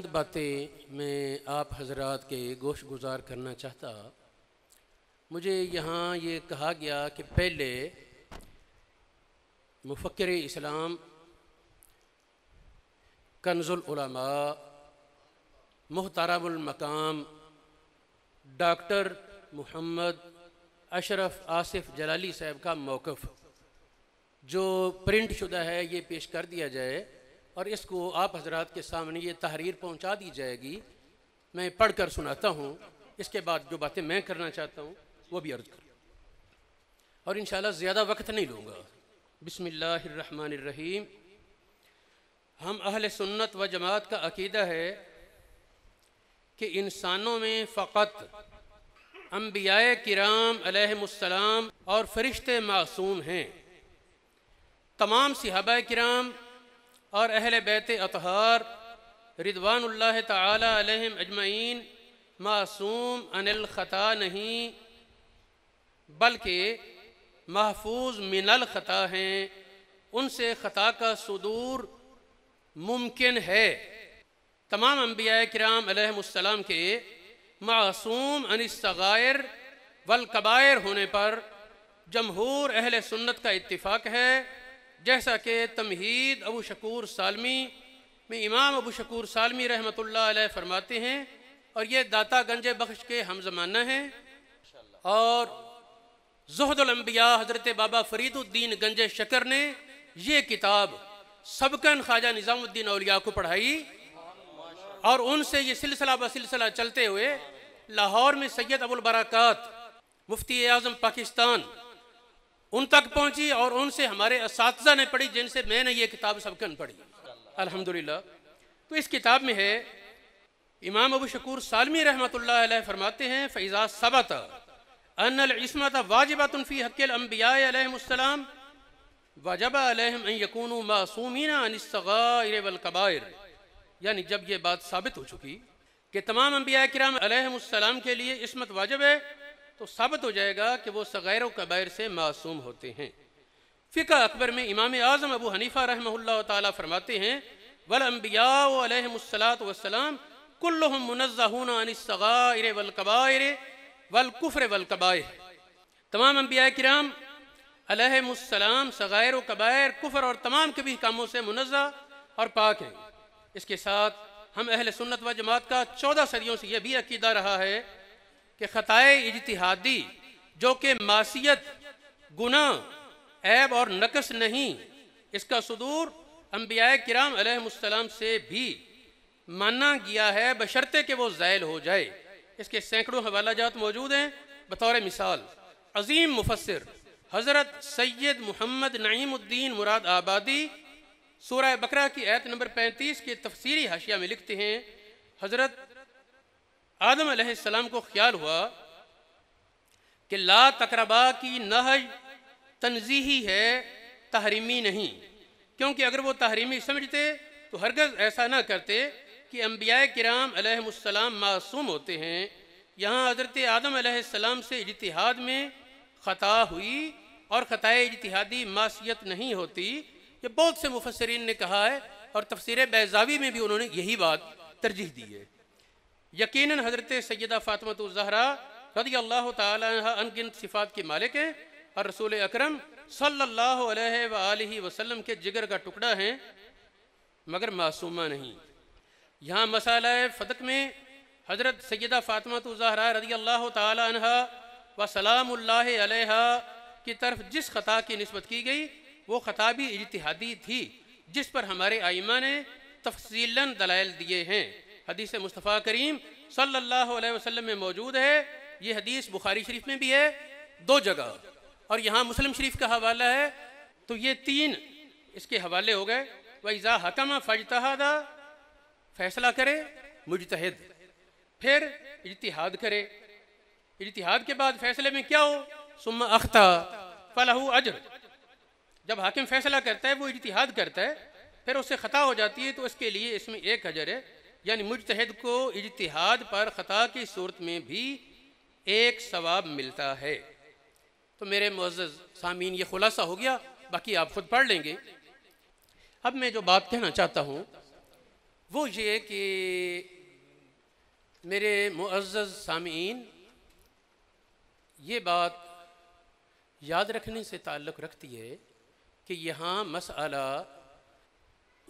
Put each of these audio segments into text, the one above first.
चंद बातें मैं आप हजरात के गोश गुजार करना चाहता मुझे यहाँ ये कहा गया कि पहले मुफक्र इस्लाम कन्जुलमा महताराबुलमकाम डॉक्टर मोहम्मद अशरफ आसिफ जलाली साहब का मौक़ जो प्रिंट शुदा है ये पेश कर दिया जाए और इसको आप हजरात के सामने ये तहरीर पहुँचा दी जाएगी मैं पढ़ कर सुनाता हूँ इसके बाद जो बातें मैं करना चाहता हूँ वो भी अर्ज करूँ और इन ज़्यादा वक्त नहीं लूँगा बसमीम हम अहल सुन्नत व जमात का अकीदा है कि इंसानों में फ़कत अम्बिया किराम अलहसलाम और फरिश्ते मासूम हैं तमाम सिहाबा किराम और अहल बैत अतहार रिदवानल्ला तम अजमैन मासूम अनिल ख़ता नहीं बल्कि महफूज मिनल ख़ता हैं उनसे ख़ता का सदूर मुमकिन है तमाम अम्बिया कराम के मासूम अनिसगैर वलकबायर होने पर जमहूर अहल सुन्नत का इतफ़ाक़ है जैसा कि तमहीद अबू शकूर सालमी में इमाम अबू शकूर सालमी रहमत फरमाते हैं और ये दाता गंज बख्श के हम जमाना हैं और जहदलम्बिया हज़रत बाबा फरीदुद्दीन गंज शकर ने ये किताब सबकन ख्वाजा निज़ामुद्दीन अलिया को पढ़ाई और उनसे ये सिलसिला ब सिलसिला चलते हुए लाहौर में सैयद अबुलबरक़ात मुफ्ती आज़म पाकिस्तान उन तक पहुंची और उनसे हमारे इस ने पढ़ी जिनसे मैंने ये किताब सबकन पढ़ी अल्हम्दुलिल्लाह तो इस किताब में है इमाम अबू शकूर सालमी रहमत फरमाते हैं फैज़ा सबत अनस्मत वाजबातफ़ी हक़िलम्बियाम वाजबा यकून मासूमिना यानी जब ये बात साबित हो चुकी कि तमाम अम्बिया कराम के लिए इसमत वाजब है तो साबित हो जाएगा कि वो सगैर कबैर से मासूम होते हैं फ़िका अकबर में इमाम आज़म अबू हनीफ़ा रहमल्ला तरमाते हैं वल अम्बियालात वसलाम कुल्लम वलकबायर वलकुफ़र वलकबायर तमाम अम्बिया कराम अलहसलाम सग़ैर कबैर कुफ़र और तमाम के भी कामों से मुनज़ा और पाक हैं इसके साथ हम अहल सुन्नत व जमात का चौदह सदियों से यह भी अकीदा रहा है कि ख़ताए इजतहादी जो कि मासीत गुना ऐब और नकस नहीं इसका सदूर अम्बिया कराम से भी माना गया है बशर्ते कि वो ज़ायल हो जाए इसके सैकड़ों हवाला जात मौजूद हैं बतौर मिसाल अजीम मुफसर हज़रत सैयद मोहम्मद नईमुद्दीन मुराद आबादी सूरह बकरा की आयत नंबर पैंतीस के तफसीरी हाशिया में लिखते हैं हज़रत आदम आसमाम को ख्याल हुआ कि ला तकरबा की नहज तनजीही है तहरीमी नहीं क्योंकि अगर वो तहरीमी समझते तो हरगज़ ऐसा ना करते कि अम्बिया कराम अलैहिस्सलाम मासूम होते हैं यहाँ हज़रत आदम अलैहिस्सलाम से इजतहाद में ख़ता हुई और ख़ाए इजतहादी मासीत नहीं होती ये बहुत से मुफसरीन ने कहा है और तफसर बैजावी में भी उन्होंने यही बात तरजीह दी है यकीन हज़रत सैदा फ़ातमत ज़हरा रदी अल्लाह तनगिन सिफ़ात के मालिक हैं और रसूल अक्रम सल्लाम के जिगर का टुकड़ा है मगर मासूमा नहीं यहाँ मसाला फ़तक में हज़रत सैदा फ़ातमत ज़हरा रदी अल्लाह तह व सलाम की तरफ जिस ख़ता की नस्बत की गई वो ख़ता भी इतिहादी थी जिस पर हमारे आइमा ने तफसीला दलाइल दिए हैं हदीस मुस्तफ़ा करीम सल्लल्लाहु अलैहि वसल्लम में मौजूद है ये हदीस बुखारी शरीफ में भी है दो जगह और यहाँ मुस्लिम शरीफ का हवाला है तो ये तीन इसके हवाले हो गए वैजा हकम फजतहादा फैसला करे मुजतहद फिर इजतहाद करे इजतहाद के बाद फैसले में क्या हो सुम अख्ता फलाहू अजर जब हाकिम फैसला करता है वो इजतहाद करता है फिर उससे ख़ता हो जाती है तो उसके लिए इसमें एक हजर है यानी मुजतहद को इजतहाद पर ख़ता की सूरत में भी एक सवाब मिलता है तो मेरे मोज़ सामीन ये खुलासा हो गया बाकी आप खुद पढ़ लेंगे अब मैं जो बात कहना चाहता हूँ वो ये कि मेरे मुआज़ सामीन ये बात याद रखने से ताल्लुक़ रखती है कि यहाँ मसला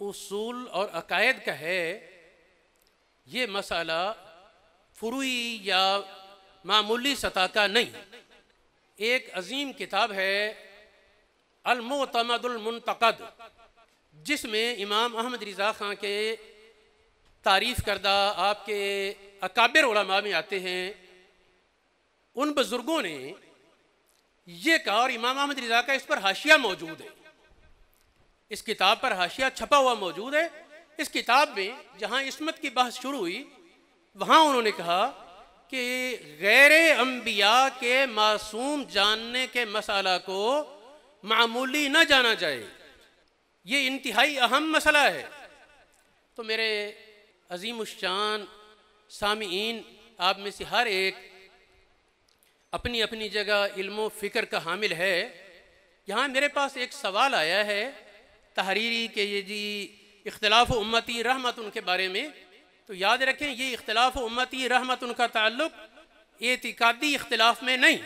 उसूल और अकायद का है ये मसाला फ्रूई या मामूली सतह का नहीं एक अजीम किताब है अलमतमदुलमतकद जिसमें इमाम अहमद रज़ा ख़ान के तारीफ़ करदा आपके अकाबिर उलमा में आते हैं उन बुज़ुर्गों ने यह कहा और इमाम अहमद रज़ा का इस पर हाशिया मौजूद है इस किताब पर हाशिया छपा हुआ मौजूद है इस किताब में जहाँ इसमत की बात शुरू हुई वहाँ उन्होंने कहा कि गैर अम्बिया के मासूम जानने के मसाला को मामूली न जाना जाए ये इंतहाई अहम मसला है तो मेरे अजीम उशान सामीन आप में से हर एक अपनी अपनी जगह इल्म फ़िक्र का हामिल है यहाँ मेरे पास एक सवाल आया है तहरीरी के ये जी इख्तलाफ उम्मती रहमत उनके बारे में तो याद रखें ये इख्तलाफ उम्मती रहमत उनका ताल्लुक एतिकादी इख्तलाफ में नहीं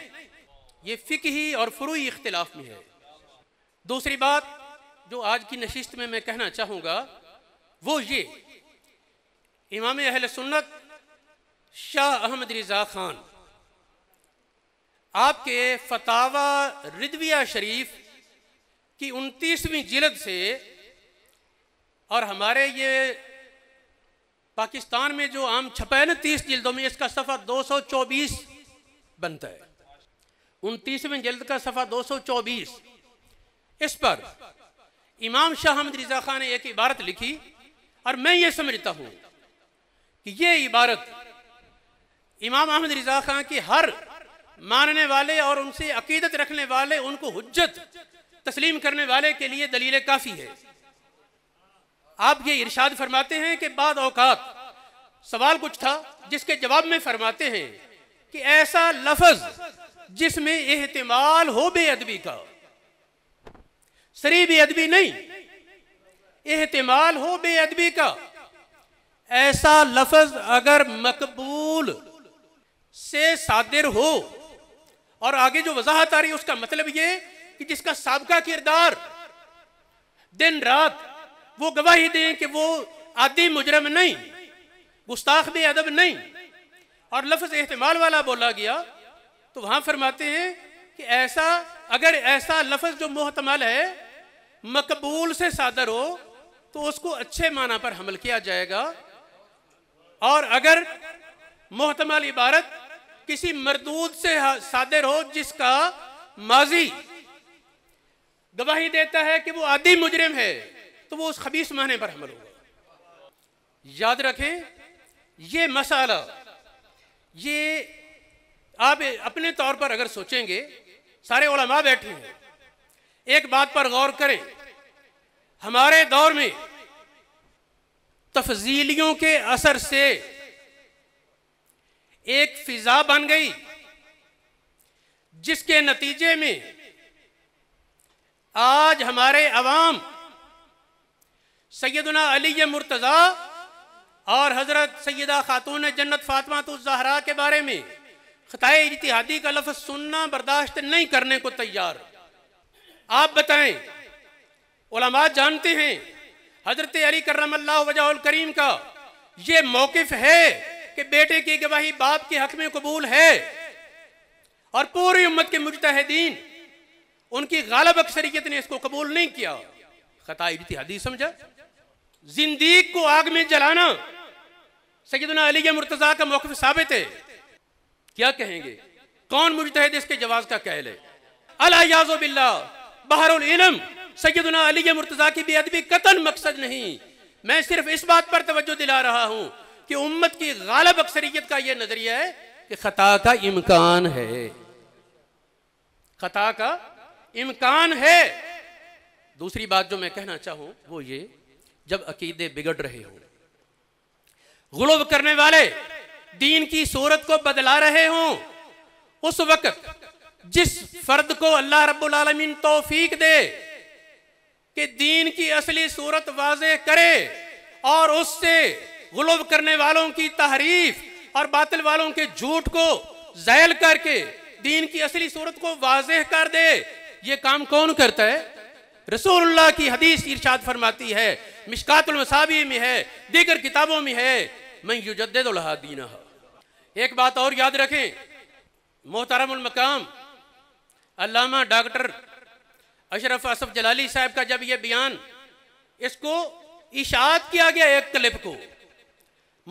ये फ़िकही और फ्रूई इख्तलाफ में है दूसरी बात जो आज की नशिस्त में मैं कहना चाहूँगा वो ये इमाम अहल सुन्नत शाह अहमद रज़ा ख़ान आपके फतावा रिदविया शरीफ की उनतीसवीं जिलद से और हमारे ये पाकिस्तान में जो आम छपा है ना तीस जल्दों में इसका सफ़ा 224 बनता है उनतीसवें जल्द का सफ़ा 224 इस पर इमाम शाह अहमद रजा खान ने एक इबारत लिखी और मैं ये समझता हूँ कि ये इबारत इमाम अहमद रजा खान की हर मानने वाले और उनसे अकीदत रखने वाले उनको हजत तस्लीम करने वाले के लिए दलील काफ़ी है आप ये इरशाद फरमाते हैं कि बाद औकात सवाल कुछ था जिसके जवाब में फरमाते हैं कि ऐसा लफज जिसमें एहतमाल हो बेअदबी का सरी बेअदबी नहीं एहतमाल हो बेअदबी का ऐसा लफज अगर मकबूल से सादिर हो और आगे जो वजाहत आ रही है उसका मतलब ये कि जिसका सबका किरदार दिन रात वो गवाही दें कि वो आदि मुजरम नहीं गुस्ताख भी अदब नहीं और लफ्ज़ एहतमाल वाला बोला गया तो वहां फरमाते हैं कि ऐसा अगर ऐसा लफ्ज़ जो मोहतमल है मकबूल से सादर हो तो उसको अच्छे माना पर हमल किया जाएगा और अगर मोहतमल इबारत किसी मरदूद से सादर हो जिसका माजी गवाही देता है कि वो आदि मुजरिम है तो वो उस खबीस माने पर हमल होगा याद रखें ये मसाला ये आप अपने तौर पर अगर सोचेंगे सारे ओलमा बैठे हैं एक बात पर गौर करें हमारे दौर में तफजीलियों के असर से एक फिजा बन गई जिसके नतीजे में आज हमारे अवाम सैदना अली मुर्तज़ा और हज़रत सैदा ख़ातून जन्नत फातमा तो जहरा के बारे में ख़ताए इतिहादी का लफ्ज़ सुनना बर्दाश्त नहीं करने को तैयार आप बताएं ओलमा जानते हैं हज़रत अली करम करीम का ये मौकफ है कि बेटे की गवाही बाप के हक में कबूल है और पूरी उम्मत के मुजतहदीन उनकी गालब अक्सरियत ने इसको कबूल नहीं किया खता इतिहादी समझा जिंदगी को आग में जलाना सैदना अली मुर्तज़ा का मौक़ साबित है क्या कहेंगे कौन मुजतहद इसके जवाब का कहल है अलायाजो बिल्ला बहरम सैदना अली मुर्तज़ा की बेअदबी कतन मकसद नहीं मैं सिर्फ इस बात पर तवज्जो दिला रहा हूं कि उम्मत की गालब अक्सरियत का यह नज़रिया है कि ख़ता का इम्कान है ख़ता का इम्कान है दूसरी बात जो मैं कहना चाहूं वो ये जब अकीदे बिगड़ रहे हो गुलब करने वाले दीन की सूरत को बदला रहे हो उस वक्त जिस फर्द को अल्लाह रब्बुल तोफीक दे कि दीन की असली सूरत वाजे करे और उससे गुलब करने वालों की तहरीफ और बातल वालों के झूठ को जैल करके दीन की असली सूरत को वाजह कर दे ये काम कौन करता है रसूलुल्लाह की हदीस इर्शाद फरमाती है मसाबी में है दीगर किताबों में है मैं युजदहा एक बात और याद रखें मोहतरमकाम अलामा डॉक्टर अशरफ असफ जलाली साहब का जब यह बयान इसको इशात किया गया एक क्लिप को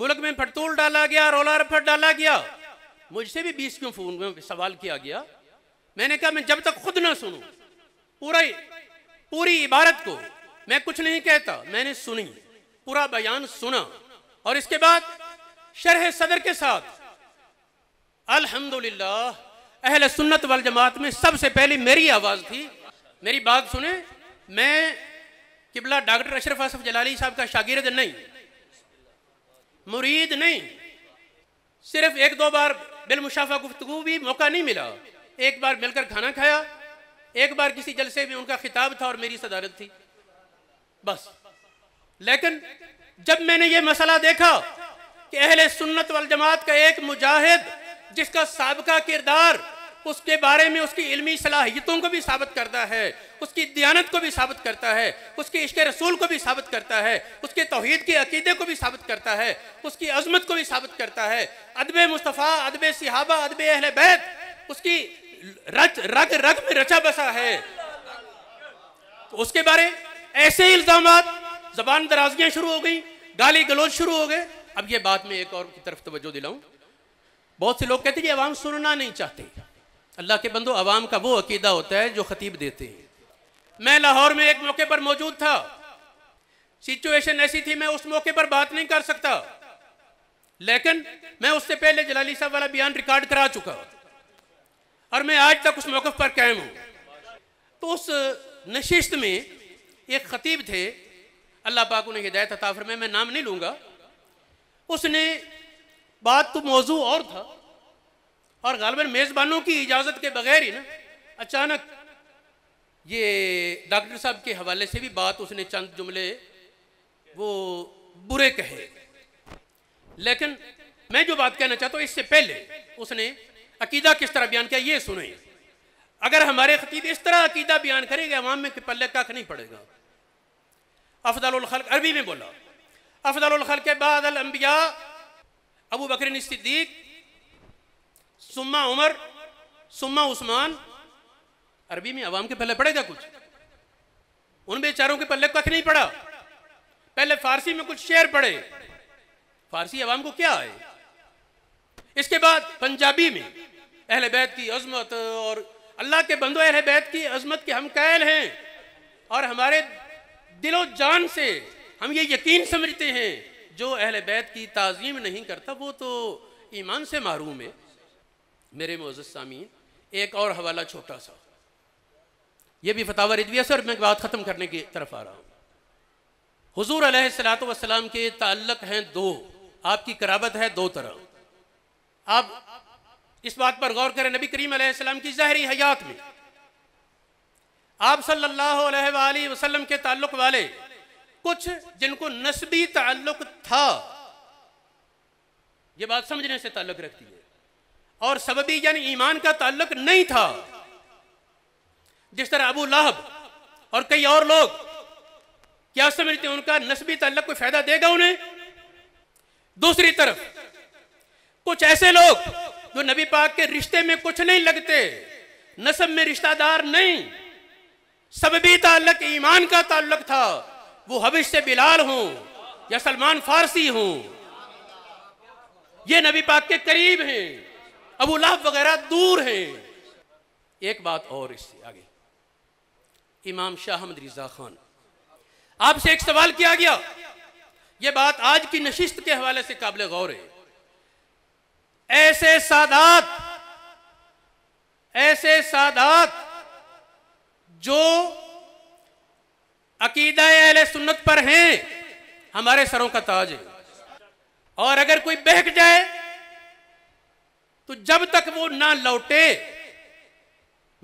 मुल्क में फटतूल डाला गया रोला रफट डाला गया मुझसे भी बीस क्यों फोन में सवाल किया गया मैंने कहा मैं जब तक खुद ना सुनू पूरा पूरी इबारत को मैं कुछ नहीं कहता मैंने सुनी पूरा बयान सुना और इसके बाद शरह सदर के साथ अल्हम्दुलिल्लाह अहल सुन्नत वाल जमात में सबसे पहले मेरी आवाज़ थी मेरी बात सुने मैं किबला डॉक्टर अशरफ आसफ जलाली साहब का शागिर्द नहीं मुरीद नहीं सिर्फ एक दो बार बिलमुशाफा गुफ्तु भी मौका नहीं मिला एक बार मिलकर खाना खाया एक बार किसी जलसे में उनका खिताब था और मेरी सदारत थी बस लेकिन जब मैंने ये मसला देखा कि अहले सुन्नत वल जमात का एक मुजाहिद जिसका सबका किरदार उसके बारे में उसकी इल्मी सलाहियतों को भी साबित करता है उसकी दयानत को भी साबित करता है उसके इश्क रसूल को भी साबित करता है उसके तोहद के अकीदे को भी साबित करता है उसकी अजमत को भी साबित करता है अदब मुस्तफ़ा अदब सिहाबा अदब अहल बैत उसकी रच रग रग में रचा बसा है तो उसके बारे ऐसे इल्ज़ाम जबान दराजगियां शुरू हो गई गाली गलोच शुरू हो गए अब ये बात मैं एक और की तरफ तवज्जो दिलाऊं बहुत से लोग कहते हैं कि अवाम सुनना नहीं चाहते अल्लाह के बंदो अवाम का वो अकीदा होता है जो खतीब देते हैं मैं लाहौर में एक मौके पर मौजूद था सिचुएशन ऐसी थी मैं उस मौके पर बात नहीं कर सकता लेकिन मैं उससे पहले जलाली साहब वाला बयान रिकॉर्ड करा चुका और मैं आज तक उस मौके पर कायम हूं तो उस नशिस्त में एक ख़तीब थे अल्लाह पाक उन्हें हिदायत ताफर में मैं नाम नहीं लूंगा उसने बात तो मौजू और था और गालबन मेज़बानों की इजाज़त के बगैर ही ना अचानक ये डॉक्टर साहब के हवाले से भी बात उसने चंद जुमले वो बुरे कहे लेकिन मैं जो बात कहना चाहता हूँ इससे पहले उसने अकीदा किस तरह बयान किया ये सुने अगर हमारे खतीब इस तरह अकीदा बयान करेंगे अवाम में पल्ले कख नहीं पड़ेगा अफजल अरबी में बोला अफजल के बाद अम्बिया अबू बकर सिद्दीक सुम्मा उमर सुम्मा उस्मान अरबी में अवाम के पल्ले पड़ेगा कुछ उन बेचारों के पल्ले कख नहीं पड़ा पहले फारसी में कुछ शेर पड़े फारसी अवाम को क्या है इसके बाद पंजाबी में अहल बैत की अजमत और अल्लाह के बंदो अहल बैत की अजमत के हम कैल हैं और हमारे दिलो जान से हम ये यकीन समझते हैं जो अहल बैत की तज़ीम नहीं करता वो तो ईमान से महरूम है मेरे मोजत सामीन एक और हवाला छोटा सा ये भी फतावर रिदविया सर मैं बात ख़त्म करने की तरफ आ रहा हूँ हजूर अलतम के ताल्लक हैं दो आपकी कराबत है दो तरह आप इस बात पर गौर करें नबी करीम सलाम की जहरी हयात में आप सल्लल्लाहु अलैहि वसल्लम के ताल्लुक वाले कुछ जिनको नस्बी ताल्लुक था ये बात समझने से ताल्लुक रखती है और सबबी यानी ईमान का ताल्लुक नहीं था जिस तरह अबू लाहब और कई और लोग क्या समझते हैं उनका नस्बी ताल्लुक कोई फायदा देगा उन्हें दूसरी तरफ कुछ ऐसे लोग जो नबी पाक के रिश्ते में कुछ नहीं लगते नस्ब में रिश्तेदार नहीं सब भी ताल्लक ईमान का ताल्लक था वो हबिश से बिलाल हूं या सलमान फारसी हों ये नबी पाक के करीब हैं अबू लाभ वगैरह दूर हैं एक बात और इससे आगे इमाम शाह अहमद रिजा खान आपसे एक सवाल किया गया ये बात आज की नशिस्त के हवाले से काबिल गौर है ऐसे सादात ऐसे सादात जो अकीदा अहल सुन्नत पर हैं हमारे सरों का ताज है और अगर कोई बहक जाए तो जब तक वो ना लौटे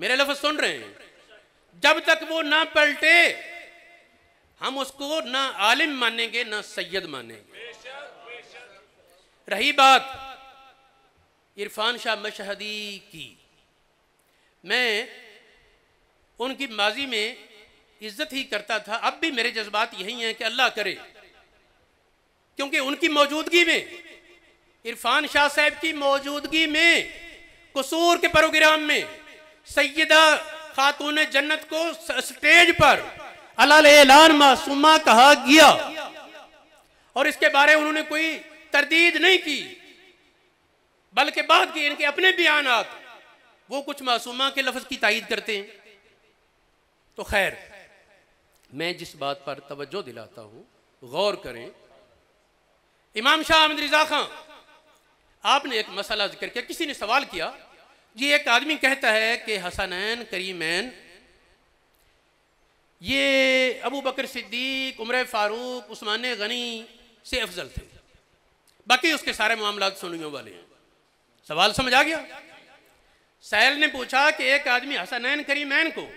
मेरे लफ्ज सुन रहे हैं जब तक वो ना पलटे हम उसको ना आलिम मानेंगे ना सैयद मानेंगे रही बात इरफान शाह मशहदी की मैं उनकी माजी में इज्जत ही करता था अब भी मेरे जज्बात यही हैं कि अल्लाह करे क्योंकि उनकी मौजूदगी में इरफान शाह साहब की मौजूदगी में कसूर के प्रोग्राम में सैदा खातून जन्नत को स्टेज पर अलान मासूमा कहा गया और इसके बारे में उन्होंने कोई तरदीद नहीं की बल्कि बाद की इनके अपने बयान वो कुछ मासूमा के लफ्ज़ की तइद करते हैं तो खैर मैं जिस बात पर तवज्जो दिलाता हूं गौर करें इमाम शाह अहमद रजा खां आपने एक मसला जिक्र किया किसी ने सवाल किया जी एक आदमी कहता है कि हसनैन करीमैन ये अबू बकर सिद्दीक उम्र फारूक उस्मान गनी से अफजल थे बाकी उसके सारे मामला सुनियों वाले हैं सवाल समझ आ गया सैल ने पूछा कि एक आदमी हसनैन करीमैन को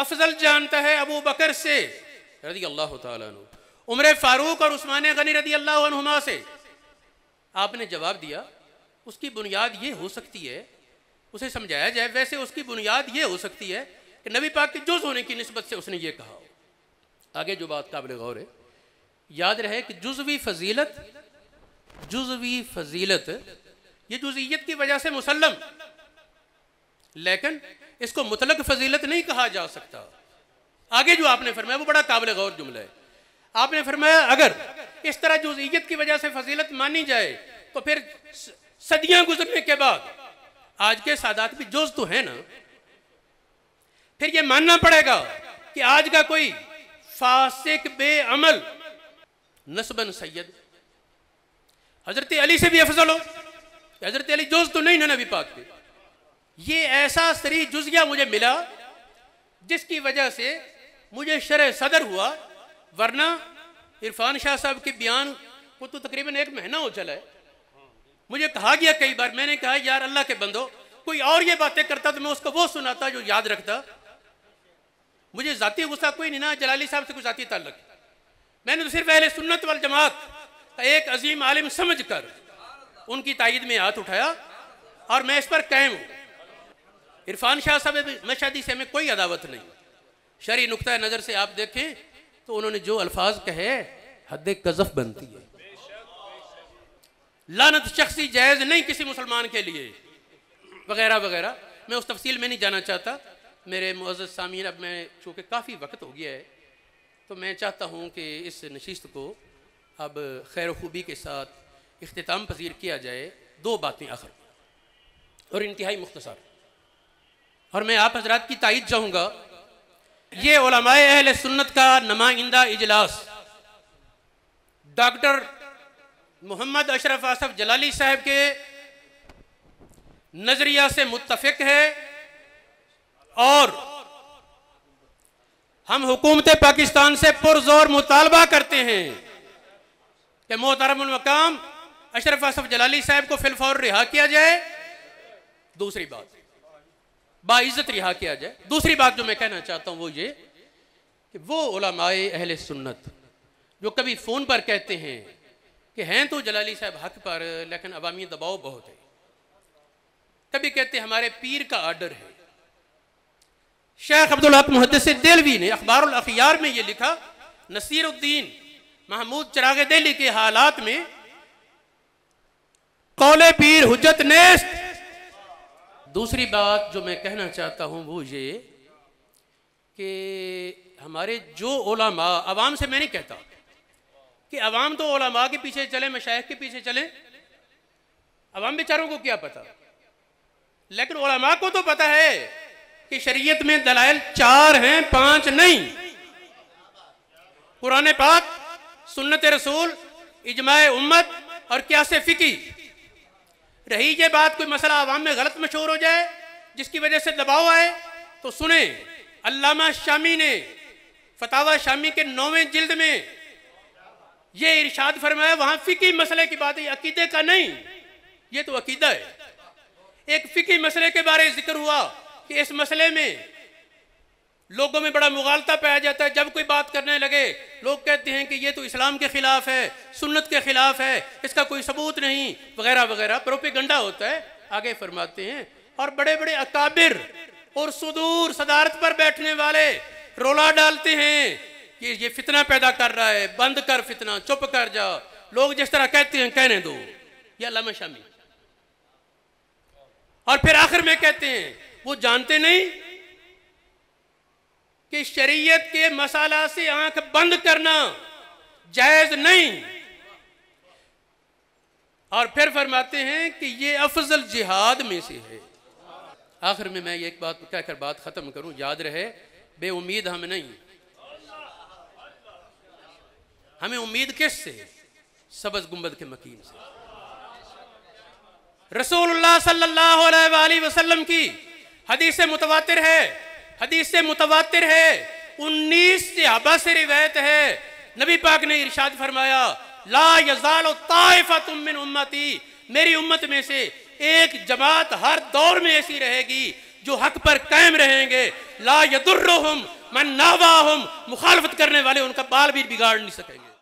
अफजल जानता है अबू बकर से रजी अल्लाह उम्र फारूक और उस्मान गनी रजी अल्लाह से आपने जवाब दिया उसकी बुनियाद ये हो सकती है उसे समझाया जाए वैसे उसकी बुनियाद ये हो सकती है कि नबी पाक के जुज होने की नस्बत से उसने ये कहा आगे जो बात काबिल गौर है याद रहे कि जुजवी फजीलत जुजवी फजीलत ये जुजियत की वजह से मुसलम लेकिन इसको मुतलक फजीलत नहीं कहा जा सकता आगे जो आपने फरमाया वो बड़ा काबिल गौर जुमला है आपने फरमाया अगर इस तरह जोत की वजह से फजीलत मानी जाए तो फिर सदियां गुजरने के बाद आज के सादात भी जोज तो है ना फिर ये मानना पड़ेगा कि आज का कोई फासिक बेअमल नस्बन सैयद हजरत अली से भी अफजल हो हजरत अली जोज तो नहीं ना नबी पाक के ये ऐसा शरीर जुजिया मुझे मिला जिसकी वजह से मुझे शर सदर हुआ वरना इरफान शाह साहब के बयान को तो तकरीबन एक महीना हो चला है मुझे कहा गया कई बार मैंने कहा यार अल्लाह के बंदो कोई और ये बातें करता तो मैं उसको वो सुनाता जो याद रखता मुझे ज़ाती गुस्सा कोई नहीं ना जलाली साहब से कोई ज़ाती ताल्लक मैंने तो सिर्फ पहले सुन्नत वाल जमात का एक अजीम आलिम समझ कर उनकी ताइद में हाथ उठाया और मैं इस पर कैम हूं इरफान शाह साहब मशादी से हमें कोई अदावत नहीं शरी नुकता नज़र से आप देखें तो उन्होंने जो अल्फाज कहे हद कजफ बनती है लानत शख्सी जायज़ नहीं किसी मुसलमान के लिए वगैरह वगैरह मैं उस तफसील में नहीं जाना चाहता मेरे मोज़ सामीन अब मैं चूँकि काफ़ी वक्त हो गया है तो मैं चाहता हूँ कि इस नशिस्त को अब खैर खूबी के साथ अख्ताम पजीर किया जाए दो बातें आखिर और इंतहाई मुख्तसर और मैं आप हजरात की ताइद चाहूंगा ये ओलामाए अहल सुन्नत का नुमाइंदा इजलास डॉक्टर मोहम्मद अशरफ आसफ जलाली साहब के नज़रिया से मुतफिक है और हम हुकूमत पाकिस्तान से पुरजोर मुतालबा करते हैं कि मोहतरमकाम अशरफ आसफ जलाली साहब को फिलफौर रिहा किया जाए दूसरी बात बाइज़त रिहा किया जाए दूसरी बात जो मैं कहना चाहता हूँ वो ये कि वो ओलामाए अहल सुन्नत जो कभी फ़ोन पर कहते हैं कि हैं तो जलाली साहब हक पर लेकिन अवामी दबाव बहुत है कभी कहते हैं हमारे पीर का आर्डर है शेख अब्दुल हक मुहदस दिलवी ने अखबार में यह लिखा नसीरुद्दीन महमूद चराग दिल्ली के हालात में कौले पीर हजत नेस्त दूसरी बात जो मैं कहना चाहता हूँ वो ये कि हमारे जो ओलामा आवाम से मैं नहीं कहता कि आवाम तो ओलामा के पीछे चले मशाह के पीछे चले आवाम बेचारों को क्या पता लेकिन ओलामा को तो पता है कि शरीयत में दलाइल चार हैं पांच नहीं पुराने पाक सुन्नत रसूल इजमाय उम्मत और क्या से फिकी रही ये बात कोई मसला आवाम में गलत मशहूर हो जाए जिसकी वजह से दबाव आए तो सुने अल्लामा शामी ने फतावा शामी के नौवें जिल्द में ये इरशाद फरमाया वहां फ़िकी मसले की बात है अकीदे का नहीं ये तो अकीदा है एक फ़िकी मसले के बारे जिक्र हुआ कि इस मसले में लोगों में बड़ा मुगालता पाया जाता है जब कोई बात करने लगे लोग कहते हैं कि ये तो इस्लाम के ख़िलाफ़ है सुन्नत के ख़िलाफ़ है इसका कोई सबूत नहीं वगैरह वगैरह गंडा होता है आगे फरमाते हैं और बड़े बड़े अकाबिर और सुदूर सदारत पर बैठने वाले रोला डालते हैं कि ये फितना पैदा कर रहा है बंद कर फितना चुप कर जाओ लोग जिस तरह कहते हैं कहने दो ये अलामा शामी और फिर आखिर में कहते हैं वो जानते नहीं कि शरीयत के मसाला से आंख बंद करना जायज नहीं और फिर फरमाते हैं कि ये अफजल जिहाद में से है आखिर में मैं एक बात कहकर बात खत्म करूं याद रहे बेउम्मीद हम नहीं हमें उम्मीद किस से सबज गुम्बद के मकीन से रसूलुल्लाह सल्लल्लाहु अलैहि वसल्लम की हदीस मुतवातिर है हदीस से मुतवातिर है उन्नीस सहाबा से रिवायत है नबी पाक ने इरशाद फरमाया ला यजाल ताइफा तुम मिन उम्मती मेरी उम्मत में से एक जमात हर दौर में ऐसी रहेगी जो हक पर कायम रहेंगे ला यदुर्रहुम मन नावाहुम मुखालफत करने वाले उनका बाल भी बिगाड़ नहीं सकेंगे